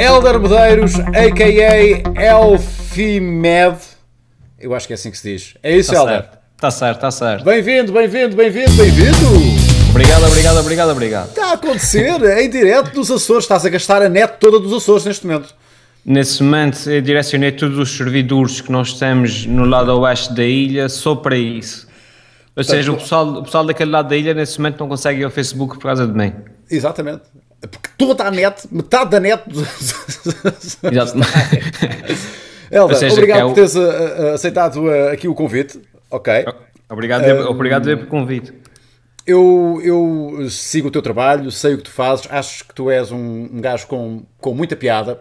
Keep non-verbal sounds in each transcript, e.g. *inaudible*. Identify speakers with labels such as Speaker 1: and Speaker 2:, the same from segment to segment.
Speaker 1: Elder Medeiros, a.k.a. Elfimed. Eu acho que é assim que se diz. É isso, tá Elder? Está certo, está tá certo. bem-vindo, bem-vindo, bem-vindo, bem-vindo. Obrigado, obrigado, obrigado, obrigado. Está a acontecer em direto dos Açores. Estás a gastar a net toda dos Açores neste momento.
Speaker 2: Nesse momento, eu direcionei todos os servidores que nós temos no lado oeste da ilha só para isso. Ou seja, o pessoal, o pessoal daquele lado da ilha, nesse momento, não consegue ir ao Facebook por causa de mim. Exatamente. Porque toda a net, metade da net. Exato. *laughs* seja, obrigado é por
Speaker 1: teres eh, eh, aceitado eh, aqui o convite. Ok. Obrigado, um, obrigado pelo convite. Eu, eu sigo o teu trabalho, sei o que tu fazes, acho que tu és um, um gajo com, com muita piada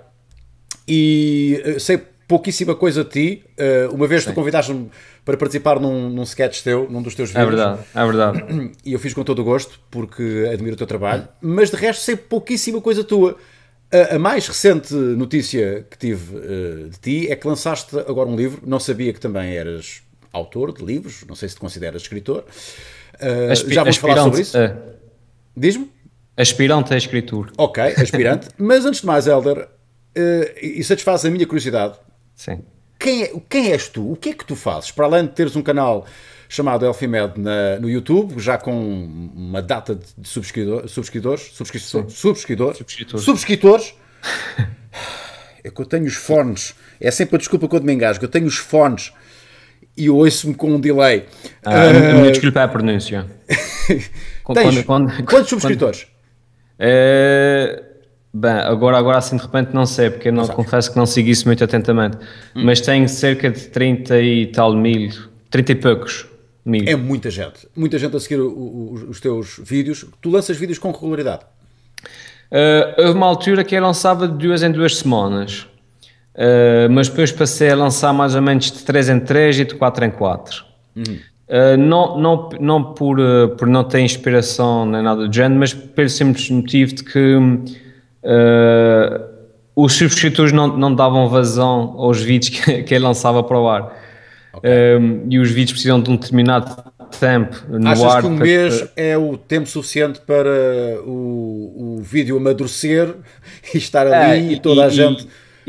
Speaker 1: e sei pouquíssima coisa de ti. Uh, uma vez Sim. tu convidaste-me para participar num, num sketch teu, num dos teus é vídeos. É verdade,
Speaker 2: é verdade.
Speaker 1: *clears throat* E eu fiz com todo o gosto, porque admiro o teu trabalho, mas de resto sei pouquíssima coisa tua. A, a mais recente notícia que tive uh, de ti é que lançaste agora um livro, não sabia que também eras autor de livros, não sei se te consideras escritor. Uh, Aspi já vamos falar sobre isso. Uh,
Speaker 2: Diz-me? Aspirante a escritor. Ok, aspirante.
Speaker 1: *laughs* mas antes de mais, Helder, uh, e satisfaz a minha curiosidade, Sim. Quem, é, quem és tu? O que é que tu fazes? Para além de teres um canal chamado Elfimed na, no YouTube, já com uma data de subscritores, subscritores, subscritores, subscritores, *laughs* subscritores. é que eu tenho os fones, é sempre a desculpa quando me engasgo, eu tenho os fones e ouço-me com um delay. Ah, uh, a desculpa a
Speaker 2: pronúncia. *laughs* quando, quando, quando, quantos subscritores? Quando, é... Bem, agora, agora assim de repente não sei, porque eu não, confesso que não sigo isso muito atentamente, hum. mas tenho cerca de 30 e tal mil, 30 e poucos mil. É muita gente,
Speaker 1: muita gente a seguir o, o, os teus vídeos. Tu lanças vídeos com regularidade?
Speaker 2: Uh, houve uma altura que eu é lançava de duas em duas semanas, uh, mas depois passei a lançar mais ou menos de 3 em 3 e de 4 em 4. Uhum. Uh, não, não, não por, uh, por não ter inspiração nem nada do género, mas pelo simples motivo de que hum, uh, os substitutos não, não davam vazão aos vídeos que, que ele lançava para o ar. Okay. Um, e os vídeos precisam de um determinado tempo no Achas ar. Achas que um mês para...
Speaker 1: é o tempo suficiente para o, o vídeo amadurecer *laughs* e estar ali é, e toda e, a gente... E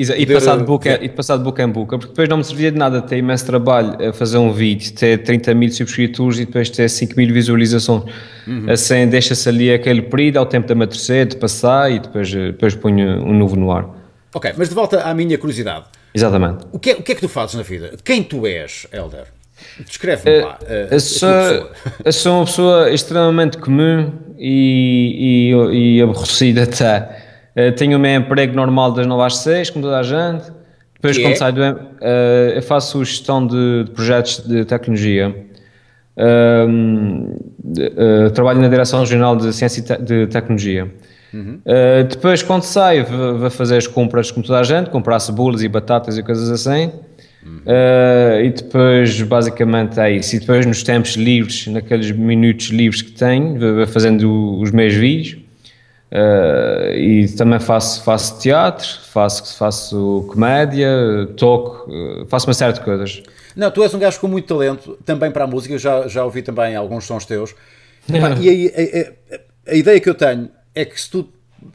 Speaker 1: e, passado
Speaker 2: boca, e passado boca em boca, porque depois não me servia de nada ter imenso trabalho a fazer um vídeo, ter 30 mil subscritores e depois ter 5 mil visualizações. Uhum. Assim, deixa-se ali aquele período ao tempo de amadurecer, de passar e depois, eh, depois ponho um novo no ar.
Speaker 1: Ok, mas de volta à minha curiosidade. Exatamente. O que, é, o que é que tu fazes na vida? Quem tu és, Elder? Descreve-me eh, lá. Uh, eu, sou,
Speaker 2: sou uma pessoa extremamente comum e, e, e aborrecida até. Eh, tenho o meu emprego normal das 9 às 6, como toda a gente. Depois, que quando é? saio do. Uh, eu faço gestão de, de projetos de tecnologia. Uh, trabalho na Direção Regional de Ciência e Te de Tecnologia. Uhum. depois, quando saio, vou fazer as compras como toda a gente, comprar cebolas e batatas e coisas assim. Uhum. e depois, basicamente, é isso. E depois, nos tempos livres, naqueles minutos livres que tenho, vou fazendo os meus vídeos. Uh, e também faço, faço teatro, faço, faço comédia, toco, eh, faço uma série de coisas.
Speaker 1: Não, tu és um gajo com muito talento, também para a música, eu já, já ouvi também alguns sons teus. Epá, e aí, a, a, a, ideia que eu tenho é que se tu,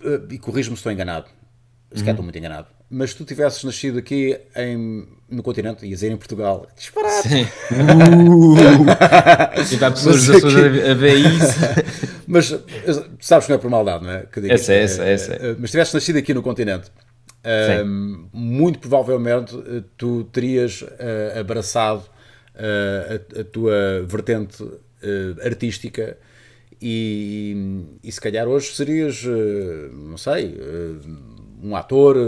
Speaker 1: eh, e corrijo-me se estou enganado, se uhum. calhar estou muito enganado, mas se tu tivesses nascido aqui em, no continente, ias ir em Portugal. Disparado! Sim. Uh! *laughs* e para pessoas aqui... a ver isso. *laughs* mas sabes que não é por maldade, não é? essa, é, essa, é, essa. É. Mas se tivesses nascido aqui no continente, eh, muito provavelmente eh, tu terias uh, abraçado uh, a, a, tua vertente uh, artística e, e, se calhar hoje serias, não sei um ator. Um,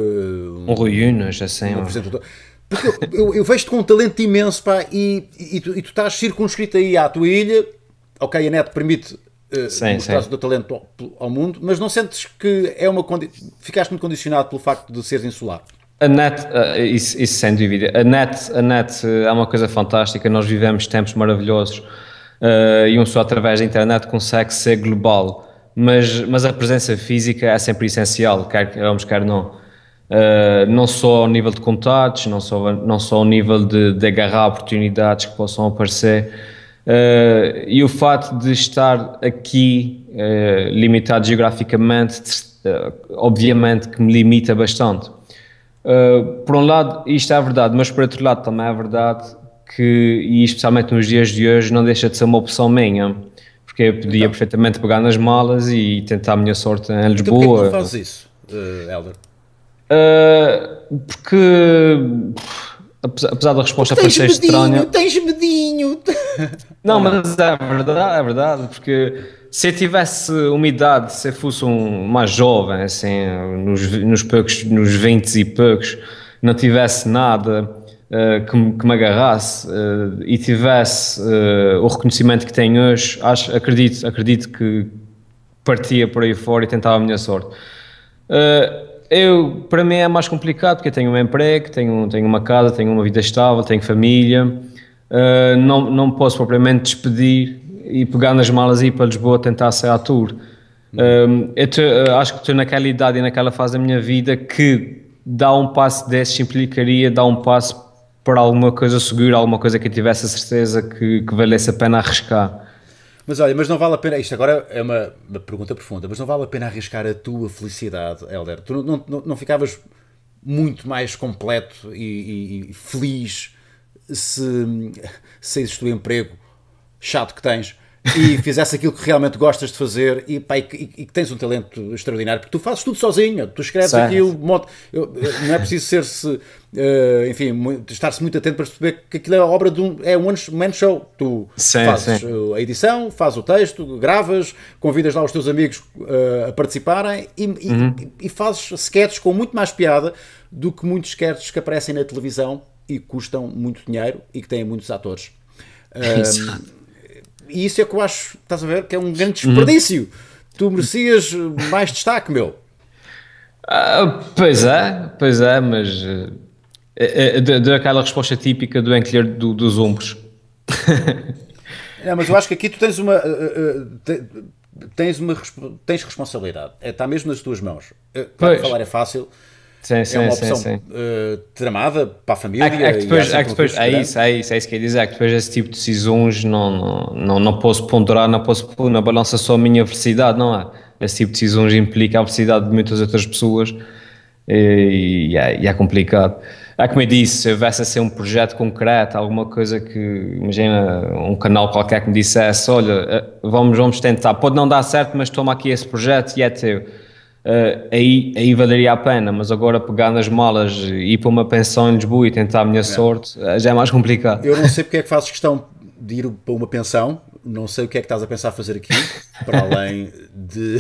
Speaker 1: eh, um Rui Unas, assim. Um apresentador. Porque eu, eu, vejo-te com um talento imenso, pá, e, e, tu, e, tu, estás circunscrito aí à tua ilha. Ok, a net permite uh, eh, mostrar o teu talento ao, ao, mundo, mas não sentes que é uma. Ficaste muito condicionado pelo facto de seres insular?
Speaker 2: A net, uh, isso, isso, sem dúvida. A net, a net uh, é uma coisa fantástica, nós vivemos tempos maravilhosos uh, e um só através da internet consegue ser global mas, mas a presença física é sempre essencial, quer vamos quer não. Uh, não só ao nível de contatos, não só, não só ao nível de, de agarrar oportunidades que possam aparecer, uh, e o fato de estar aqui, uh, limitado geograficamente, obviamente que me limita bastante. por um lado, isto é verdade, mas por outro lado também é verdade que, e especialmente nos dias de hoje, não deixa de ser uma opção minha porque eu podia então. perfeitamente pegar nas malas e tentar a minha sorte em então Lisboa. Então, por que não fazes isso, eh, Helder? Uh, porque apesar da resposta ser estranha.
Speaker 1: Tens medinho!
Speaker 2: Não, mas é verdade, é verdade, porque se eu tivesse uma idade, se eu fosse um mais jovem, assim, nos, nos, poucos, nos 20 e poucos, não tivesse nada, eh, que, que, me agarrasse uh, e tivesse uh, o reconhecimento que tenho hoje, acho, acredito, acredito que partia por aí fora e tentava a minha sorte. eu, para mim é mais complicado porque eu tenho um emprego, tenho, tenho uma casa, tenho uma vida estável, tenho família, não, não posso propriamente despedir e pegar nas malas e ir para Lisboa tentar ser ator. Um, uhum. eu te, acho que estou naquela idade e naquela fase da minha vida que dar um passo desses implicaria dar um passo por alguma coisa seguir alguma coisa que eu tivesse a certeza que, que valesse a pena arriscar.
Speaker 1: Mas olha, mas não vale a pena, isto agora é uma, uma pergunta profunda, mas não vale a pena arriscar a tua felicidade, Helder? Tu não, não, não ficavas muito mais completo e, e, e feliz se saísses do emprego chato que tens e fizesse aquilo que realmente gostas de fazer e, pá, e, e, que tens um talento extraordinário, porque tu fazes tudo sozinho, tu escreves certo. aquilo, modo, eu, não é preciso ser-se, uh, enfim, estar-se muito atento para perceber que aquilo é a obra de um, é um one show. Tu fazes eh, a edição, fazes o texto, gravas, convidas lá os teus amigos uh, a participarem e, uhum. e, fazes sketches com muito mais piada do que muitos sketches que aparecem na televisão e custam muito dinheiro e que têm muitos atores. *laughs* E isso é que eu acho, estás a ver, que é um grande desperdício. Uhum. Tu merecias mais destaque, meu.
Speaker 2: Ah, pois é, pois é, mas uh, eh, eh, eh, deu aquela resposta típica do encolher do, dos ombros.
Speaker 1: *laughs* Não, mas eu acho que aqui tu tens uma. Uh, uh, tens uma tens responsabilidade. Está é, mesmo nas tuas mãos. Claro, falar é fácil, Sim, sim, é uma opção sim, uh, tramada para a família. Há, há depois, há depois, é né? isso,
Speaker 2: é isso, é isso que eu ia dizer. É que depois esse tipo de decisões não, não, não, posso ponderar, não posso pôr na balança só a minha velocidade, não é? Esse tipo de decisões implica a velocidade de muitas outras pessoas e, e, é, e é complicado. Há, é como eu disse, se houvesse a ser um projeto concreto, alguma coisa que, imagina, um canal qualquer que me dissesse: olha, eh, vamos, vamos tentar, pode não dar certo, mas toma aqui esse projeto e é teu Uh, aí, aí valeria a pena, mas agora pegar nas malas e ir para uma pensão em Lisboa e tentar a minha é. sorte, eh, já é mais complicado. Eu
Speaker 1: não sei porque é que fazes questão de ir para uma pensão, não sei o que é que estás a pensar fazer aqui, para além de,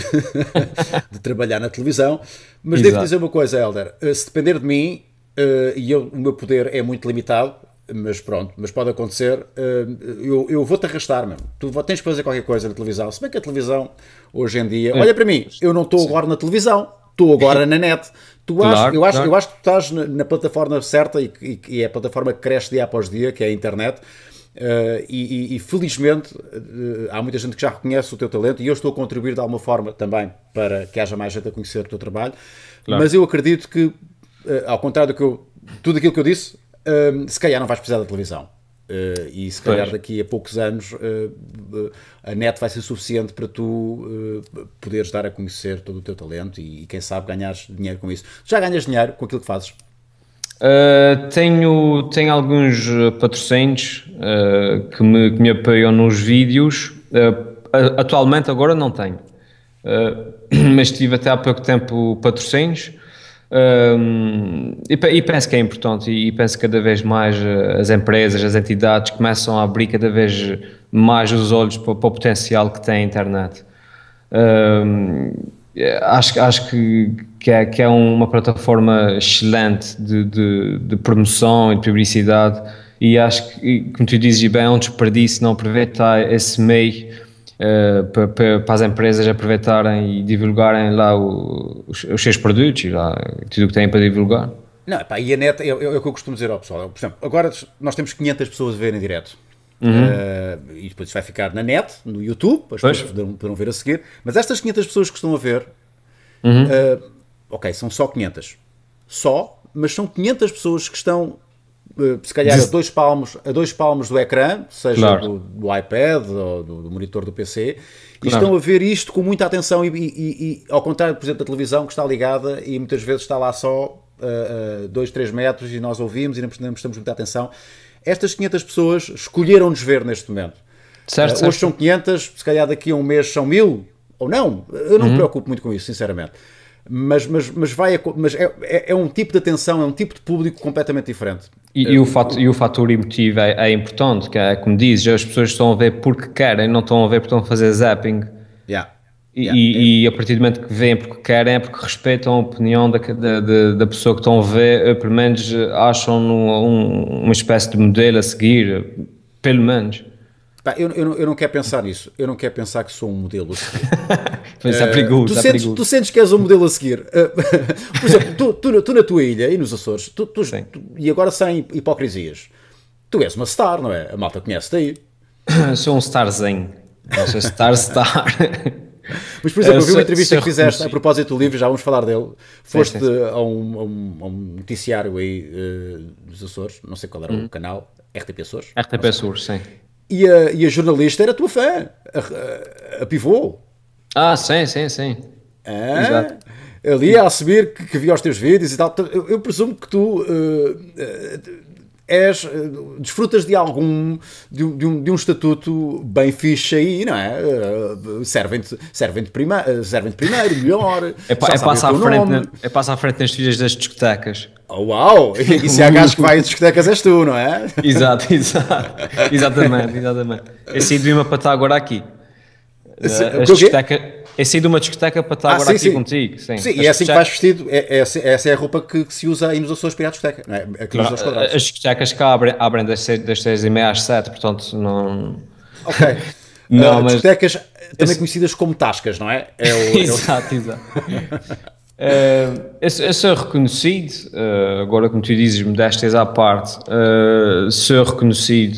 Speaker 1: *laughs* de trabalhar na televisão, mas Exato. devo dizer uma coisa, Helder, eh, se depender de mim, uh, e eu, o meu poder é muito limitado, mas pronto, mas pode acontecer. Eh, eu, eu vou-te arrastar, mesmo. Tu tens que fazer qualquer coisa na televisão. Se bem que a televisão, hoje em dia. É. Olha para mim, eu não estou agora na televisão, estou agora na net. Tu claro, acho, eu, acho, claro. eu acho que tu estás na, na plataforma certa e, e, e, é a plataforma que cresce dia após dia, que é a internet. Uh, e, e, felizmente uh, há muita gente que já reconhece o teu talento e eu estou a contribuir de alguma forma também para que haja mais gente a conhecer o teu trabalho. Claro. Mas eu acredito que, uh, ao contrário do que eu, tudo aquilo que eu disse, um, se calhar não vais precisar da televisão. Uh, e se calhar daqui a poucos anos uh, a net vai ser suficiente para tu uh, poderes dar a conhecer todo o teu talento e, e, quem sabe ganhares dinheiro com isso. Já ganhas dinheiro com aquilo que fazes?
Speaker 2: tenho, tenho alguns patrocínios que, me, que me apoiam nos vídeos. atualmente agora não tenho, *clears throat* mas tive até há pouco tempo patrocínios e, e, penso que é importante e, e penso que cada vez mais eh, as empresas, as entidades começam a abrir cada vez mais os olhos para, para o potencial que tem a internet. Eh, acho, acho que, que, é, que é uma plataforma excelente de, de, de promoção e de publicidade e acho que, como tu dizes bem, é um desperdício não aproveitar esse meio eh, para, para, as empresas aproveitarem e divulgarem lá o, os, os, seus produtos e lá tudo o que têm para divulgar.
Speaker 1: Não, pá, e a net é, é, é, o que eu costumo dizer ao pessoal. Por exemplo, agora nós temos 500 pessoas a verem direto. Uhum. Uh, e depois vai ficar na net, no YouTube, as pois. pessoas poderão, poderão, ver a seguir. Mas estas 500 pessoas que estão a ver, uhum. uh, ok, são só 500. Só, mas são 500 pessoas que estão eh, se calhar a dois palmos, a dois palmos do ecrã, seja claro. do, do, iPad ou do, do, monitor do PC, e claro. estão a ver isto com muita atenção e, e, e, ao contrário, por exemplo, da televisão que está ligada e muitas vezes está lá só uh, dois, três metros e nós ouvimos e não prestamos muita atenção. Estas 500 pessoas escolheram nos ver neste momento.
Speaker 2: Certo, uh, certo. Hoje são
Speaker 1: 500, se calhar daqui a um mês são mil, ou não. Eu não uhum. me preocupo muito com isso, sinceramente mas, mas, mas, vai, mas é, é, é, um tipo de atenção, é um tipo de público completamente diferente.
Speaker 2: E, e o, fato, e o fator emotivo é, é importante, que é, como dizes, as pessoas estão a ver porque querem, não estão a ver porque estão a fazer zapping. Yeah. E, yeah. e, e a partir do momento que vêm porque querem, é porque respeitam a opinião da, da, da pessoa que estão a ver, eh, pelo menos eh, acham um, uma espécie de modelo a seguir, pelo menos.
Speaker 1: Pá, eu, eu, eu, não quero pensar nisso. Eu não quero pensar que sou um modelo a seguir. *laughs*
Speaker 2: Mas uh, perigoso, eh, tu, é sentes, tu
Speaker 1: sentes que és um modelo a seguir. Uh, *laughs* por exemplo, tu, tu, tu, na tua ilha e nos Açores, tu, tu, e agora sem hipocrisias, tu és uma star, não é? A malta conhece-te aí. *coughs* Sou um starzinho. Não sou star star. *laughs* Mas, por exemplo, eu vi uma entrevista que fizeste a propósito do livro, já vamos falar dele. Foste A, um, a um, a um noticiário aí uh, dos Açores, não sei qual era hum. o
Speaker 2: canal, RTP Açores. RTP Açores, sim
Speaker 1: e a, e a jornalista era a tua fã, a, a, pivô. Ah, sim, sim, sim. É? Exato. Ali a assumir que, que via os teus vídeos e tal. Então, eu, eu presumo que tu uh, uh, és, uh, desfrutas de algum, de, de, um, de um estatuto bem fixe aí, não é? Uh, Servem-te servem prima, servem primeiro, melhor. *laughs* é, pa, é, à frente,
Speaker 2: é passa à frente nas filhas das discotecas. Oh, uau! *laughs* E se há gajo que vai a discotecas és tu, não é? *laughs* Exato, exato. Exatamente, exatamente. Eu saí de uma para estar agora aqui. É eh, as discotecas... É sair de uma discoteca para estar ah, agora sim, aqui sim. contigo. Sim, sim e é assim que vais
Speaker 1: vestido. É, é, essa assim, é assim a roupa que, que, se usa aí nos Açores para ir à discoteca. Não é? Aqui é nos não, eh, as
Speaker 2: discotecas cá abrem, abrem das seis e meia às sete, portanto não... Ok. *laughs* Eh, não, uh, mas... Discotecas também esse... conhecidas como tascas, não é? é o, é exato, exato.
Speaker 1: Uh,
Speaker 2: eu, eu, sou reconhecido, uh, eh, agora como tu dizes, modéstias à parte, uh, eh, sou reconhecido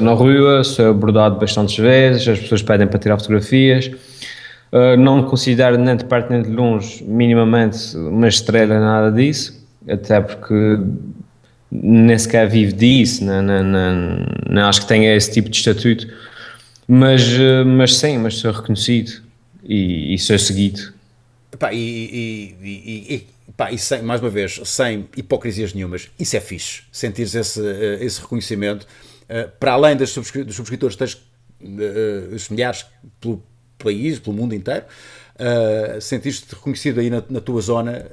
Speaker 2: na rua, sou abordado bastantes vezes, as pessoas pedem para tirar fotografias. não me considero nem de perto nem de longe, minimamente, uma estrela, nada disso, até porque nem sequer vivo disso, não, né, não, né, não, né, não acho que tenha esse tipo de estatuto, mas, mas sim, mas sou reconhecido e, e sou seguido
Speaker 1: e, e, e, pá, e sem, mais uma vez, sem hipocrisias nenhumas, isso é fixe. Sentires esse, eh, esse reconhecimento, eh, para além das subscri dos subscritores, tens eh, os milhares pelo país, pelo mundo inteiro, sentires te reconhecido aí na, na tua zona.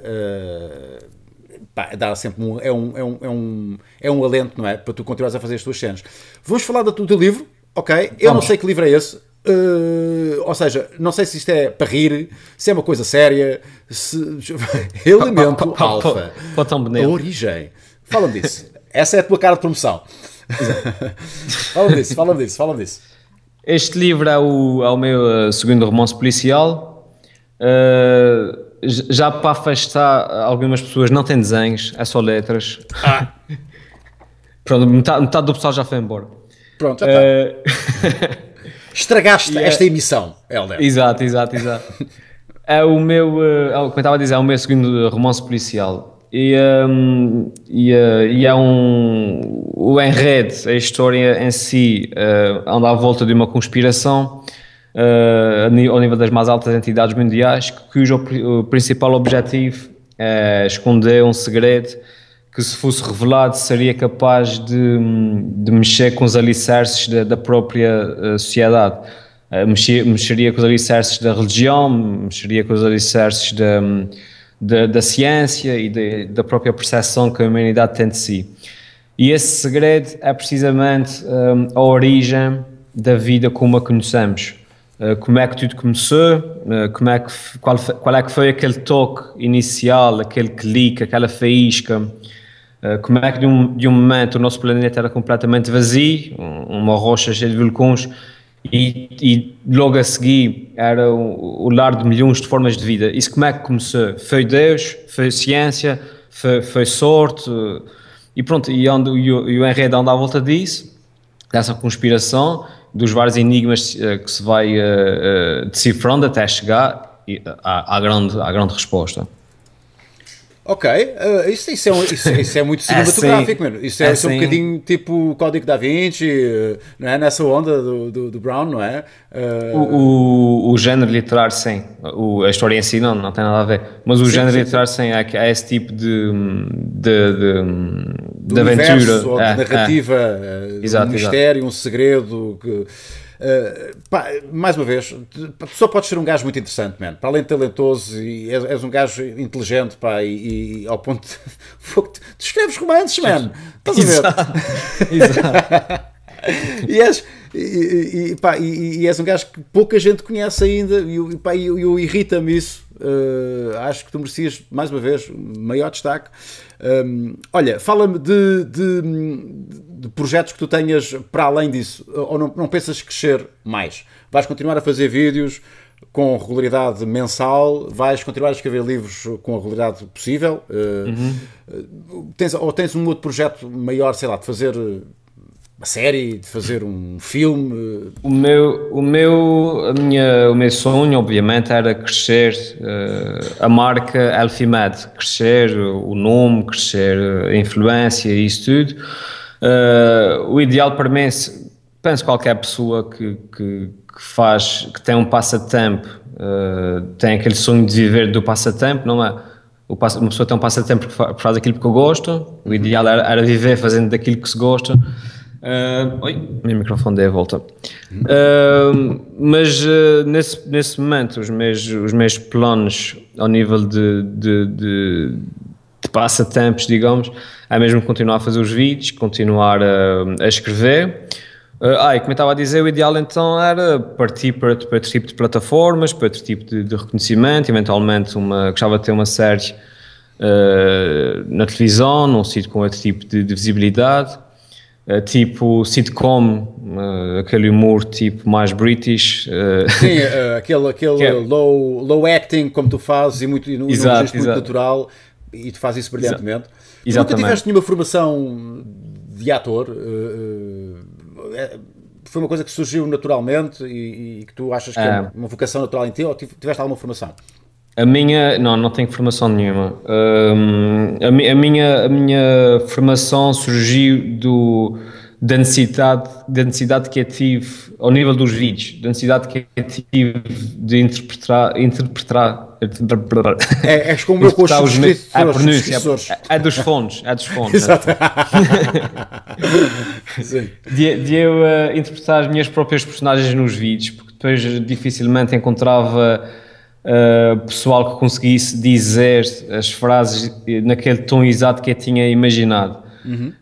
Speaker 1: Pá, dá sempre um, é, um, é, um, é, um, é um alento, não é? Para tu continuares a fazer as tuas cenas. Vamos falar do teu livro, ok? Eu Vamos. não sei que livro é esse, Uh, ou seja, não sei se isto é para rir, se é uma coisa séria, se... *laughs* elemento *laughs* alfa, a origem. Fala-me disso. Essa é a tua cara de promoção. *laughs* fala-me disso, fala-me disso, fala-me disso.
Speaker 2: Este livro é o, é o meu eh, segundo romance policial. Uh, já para afastar algumas pessoas, não tem desenhos, é só letras. Ah. Pronto, metade, metade, do pessoal já foi embora. Pronto, já está. Uh, Estragaste yeah. É- esta emissão, Helder. Exato, exato, exato. é o meu, uh, eh, como é eu estava a dizer, é o meu segundo romance policial. E, um, ehm, e, eh, e é um. O enredo, a história em si, uh, anda à volta de uma conspiração uh, ao nível das mais altas entidades mundiais, cujo o principal objetivo é esconder um segredo que se fosse revelado seria capaz de, de mexer com os alicerces da, da própria eh, sociedade. Eh, mexer, mexeria com os alicerces da religião, mexeria com os alicerces da, da, da ciência e de, da própria percepção que a humanidade tem de si. E esse segredo é precisamente um, eh, a origem da vida como a conhecemos. como é que tudo começou? como é que, qual, qual é que foi aquele toque inicial, aquele clique, aquela faísca? Eh, como é que de um, de um momento o nosso planeta era completamente vazio, uma rocha cheia de vulcões, e, e logo a seguir era o, o, lar de milhões de formas de vida. Isso como é que começou? Foi Deus? Foi ciência? Foi, foi sorte? E pronto, e, onde e, o, e o enredo anda à volta disso, dessa conspiração, dos vários enigmas eh, que se vai uh, uh, decifrando até chegar à, à, grande, à grande resposta.
Speaker 1: Ok, uh, isso, isso, é, isso, isso, é muito *laughs* é, cinematográfico, é mano. Isso é, é, é, um bocadinho tipo o Código da Vinci, eh, não é? nessa onda do, do, do Brown, não é? Uh, o,
Speaker 2: o, o, género literário, sim. O, a história em si não, não tem nada a ver. Mas o sim, género sim, literário, sim, é, esse tipo de, de, de, de aventura. Universo, ou de é, é. narrativa,
Speaker 1: um exato, mistério, exato. um segredo. Que, eh, pá, mais uma vez, tu só podes ser um gajo muito interessante, man. Para além de talentoso, e és, és um gajo inteligente, pá, e, e ao ponto de. *laughs* tu escreves romances, man. Estás a ver? Exato. *laughs* e és. E, e, pá, e, e, és um gajo que pouca gente conhece ainda e, pá, e eu irrita-me isso. Uh, acho que tu merecias, mais uma vez, maior destaque. Um, ehm, olha, fala-me de, de, de de projetos que tu tenhas para além disso? Eh, ou não, não pensas crescer mais? Vais continuar a fazer vídeos com regularidade mensal? Vais continuar a escrever livros com a regularidade possível? Uhum. Tens, ou tens um outro projeto maior, sei lá, de fazer uma série, de fazer um
Speaker 2: filme? O meu, o meu, a minha, o meu sonho, obviamente, era crescer uh, a marca Alfimed, crescer o nome, crescer a influência, e isso tudo. Uh, o ideal para mim, é penso qualquer pessoa que, que, que faz, que tem um passatempo, uh, tem aquele sonho de viver do passatempo, não é? uma pessoa tem um passatempo que faz, aquilo que gosto o uhum. ideal era, era, viver fazendo daquilo que se gosta. Uh, oi, meu microfone deu a volta. Uh, mas uh, nesse, nesse momento, os meus, os meus planos ao nível de, de, de passatempos, digamos, é mesmo continuar a fazer os vídeos, continuar a, eh, a escrever. Eh, ah, e como eu estava a dizer, o ideal então era partir para, para outro tipo de plataformas, para outro tipo de, de reconhecimento, eventualmente uma, gostava de ter uma série uh, na televisão, num sítio com outro tipo de, de visibilidade, uh, tipo sitcom, uh, aquele humor tipo mais british. Sim,
Speaker 1: aquele, aquele *laughs* é, low, low acting como tu fazes e muito, e exato, muito natural e tu fazes isso brilhantemente. Exa nunca tiveste nenhuma formação de ator? Eh, eh, é, foi uma coisa que surgiu naturalmente e, e que tu achas que é, é uma vocação natural em ti ou tiveste alguma formação?
Speaker 2: A minha, não, não tenho formação nenhuma. Um, a, a, minha, a minha formação surgiu do, da necessidade, da necessidade que eu tive, ao nível dos vídeos, da necessidade que eu tive de interpretar. interpretar é, é como eu com os subscritores. A, pronúncia, a, a dos fones. A dos fones. Exato. *laughs* de, de, eu uh, interpretar as minhas próprias personagens nos vídeos, porque depois eh, dificilmente encontrava. Uh, pessoal que conseguisse dizer as frases naquele tom exato que eu tinha imaginado Uhum.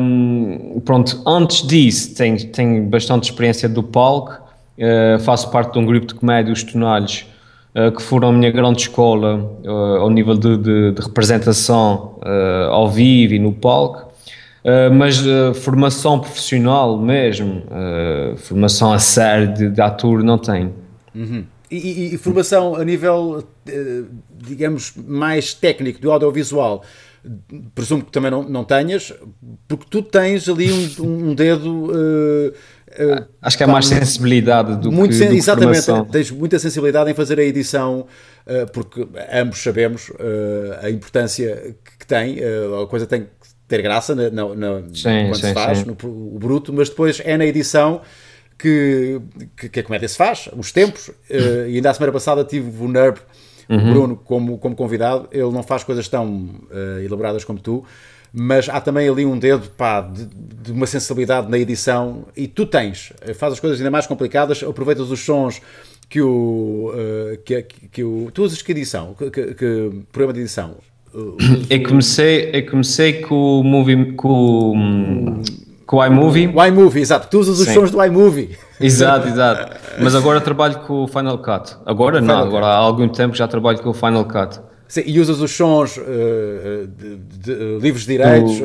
Speaker 2: Um, pronto, antes disso, tenho, tenho bastante experiência do palco, uh, faço parte de um grupo de comédia, os Tonalhos, uh, que foram a minha grande escola uh, ao nível de, de, de representação ao vivo e no palco. mas formação profissional mesmo, formação a sério de, de ator não tenho. Uhum.
Speaker 1: E, e, e, formação a nível, eh, digamos, mais técnico, do audiovisual, presumo que também não, não tenhas, porque tu tens ali um, um dedo. Uh, uh, Acho que é mais sensibilidade do muito que, sen do Exatamente, tens muita sensibilidade em fazer a edição, uh, porque ambos sabemos a importância que, que tem, a coisa tem que ter graça na, na, sim, quando sim, se faz, no o bruto, mas depois é na edição. Que, que, que a comédia se faz, os tempos, e ainda a semana passada tive o NERB Uhum. O Bruno, como, como convidado, ele não faz coisas tão uh, elaboradas como tu, mas há também ali um dedo pá, de, de, uma sensibilidade na edição e tu tens, eh, faz as coisas ainda mais complicadas, aproveitas os sons que o. Uh, que, que, que, o tu usas que edição? Que, que, que programa de edição?
Speaker 2: É eu comecei, é eu comecei com o movimento. Com, hum, com o iMovie. O iMovie, exato. Tu usas os Sim. sons
Speaker 1: do iMovie. Exato,
Speaker 2: exato. Mas agora trabalho com o Final Cut. Agora Final não, Cut. agora há algum tempo já trabalho com o Final Cut. Sim, e usas os
Speaker 1: sons uh, de, de, de, de direitos.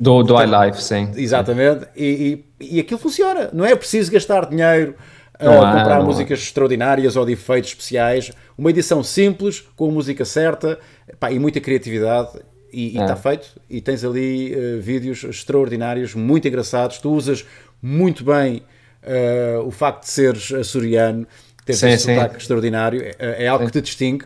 Speaker 1: Do,
Speaker 2: uh, do, do iLife, sim.
Speaker 1: Exatamente. E, e, e, aquilo funciona. Não é preciso gastar dinheiro a eh, comprar músicas extraordinárias ou de efeitos especiais. Uma edição simples, com a música certa pá, e muita criatividade e está é. feito. E tens ali uh, vídeos extraordinários, muito engraçados. Tu usas muito bem uh, o facto de seres açoriano, teres sim, esse sim. sotaque extraordinário, é, é algo sim. que te distingue.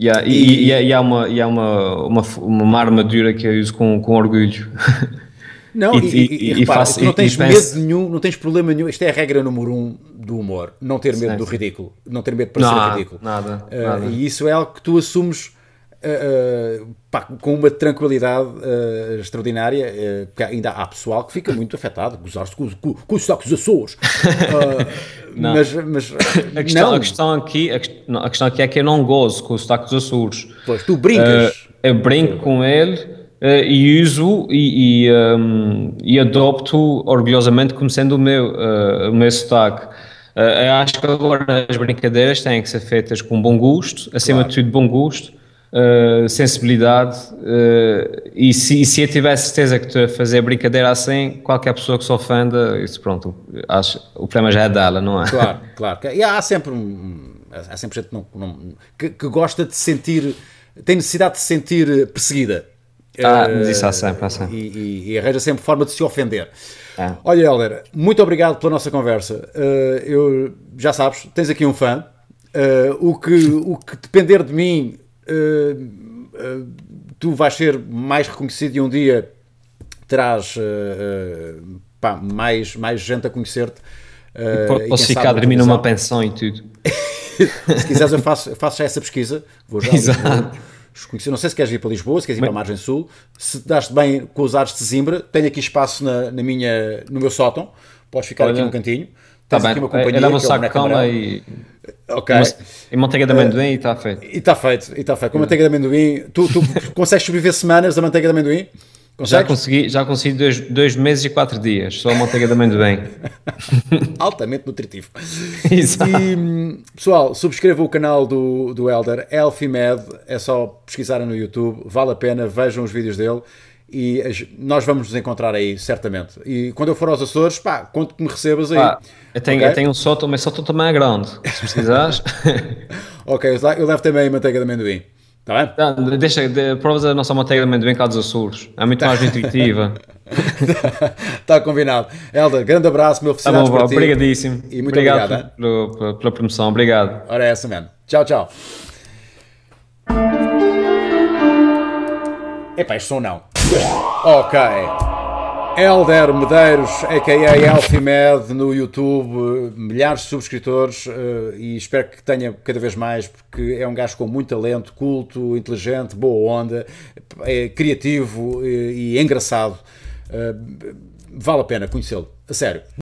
Speaker 2: Yeah, e, e, e, e, há, é, é uma, e há é uma, uma, uma armadura que eu uso com, com orgulho. *laughs* Não, e, e, e, repara, faço, não tens medo penso...
Speaker 1: nenhum, não tens problema nenhum. Isto é a regra número um do humor: não ter medo sim, do sim. ridículo, não ter medo de parecer não, ridículo. Nada, uh, nada, E isso é algo que tu assumes Uh, pá, com uma tranquilidade uh, extraordinária, uh, porque ainda há pessoal que fica muito afetado, gozar-se com, com, com os sacos Açores. *laughs* não. Mas, mas
Speaker 2: a, questão, não. A, questão aqui, a, questão aqui é que eu não gozo com os dos Açores. Pois, tu brincas. eu brinco com ele. e uso e, e, um, ehm, e, adopto orgulhosamente como sendo o meu, o meu sotaque. eu acho que agora as brincadeiras têm que ser feitas com bom gosto, acima claro. de tudo bom gosto, eh, sensibilidade uh, e, se, e se eu tiver certeza que estou a fazer brincadeira assim, qualquer pessoa que se ofenda, isso pronto, acho, o problema já é dela, não é? Claro,
Speaker 1: claro. E há sempre, um, há sempre gente não, não, que, que gosta de sentir, tem necessidade de se sentir perseguida.
Speaker 2: Ah, eh, isso há sempre, há sempre.
Speaker 1: E, e, e, arranja sempre forma de se ofender. É. Olha, Helder, muito obrigado pela nossa conversa. eu, já sabes, tens aqui um fã. o, que, o que depender de mim, uh, tu vais ser mais reconhecido e um dia terás uh, pá, mais, mais gente a conhecer-te. Uh, posso ficar a dormir numa
Speaker 2: pensão e tudo. *laughs*
Speaker 1: se quiseres, eu faço, faço já essa pesquisa. Vou já. Exato. Conhecer. Não sei se queres ir para Lisboa, se queres ir para a Margem Sul. Se te bem com os ares de Zimbra, tenho aqui espaço na, na minha, no meu sótão. Podes ficar Olha. aqui no cantinho. Tá bem, uma companhia. Eu levo um é saco de cama e.
Speaker 2: Ok. e manteiga de eh, amendoim uh, e está feito. E está feito, e está feito. Com hum. manteiga
Speaker 1: de amendoim, tu, tu *laughs* consegues sobreviver semanas da manteiga de amendoim? Consegues? Já
Speaker 2: consegui, já consegui dois, dois meses e quatro dias, só a manteiga de amendoim.
Speaker 1: *laughs* Altamente nutritivo. *laughs* Exato. E, pessoal, subscrevam o canal do, do Elder, Elfimed, é só pesquisarem no YouTube, vale a pena, vejam os vídeos dele e nós vamos nos encontrar aí, certamente. E quando eu for aos Açores, pá, conto que me recebas aí.
Speaker 2: eu, tenho, okay? eu tenho um sótão, mas estou também é grande, se precisares.
Speaker 1: *laughs* ok, eu levo também manteiga de amendoim.
Speaker 2: Tá bem? Tá, deixa, de, provas a nossa manteiga de amendoim cá dos Açores. É muito mais intuitiva.
Speaker 1: Está *laughs* combinado. Helder, grande abraço, meu oficial. Tá obrigadíssimo. E muito obrigado, obrigado
Speaker 2: pelo, pela promoção. Obrigado.
Speaker 1: Ora, é essa mesmo. Tchau, tchau. Epá, este som não. Ok. Elder Medeiros, a.k.a. Elfimed, no YouTube, milhares de subscritores eh, e espero que tenha cada vez mais, porque é um gajo com muito talento, culto, inteligente, boa onda, é criativo eh, e engraçado. Eh, vale a pena conhecê-lo, a sério.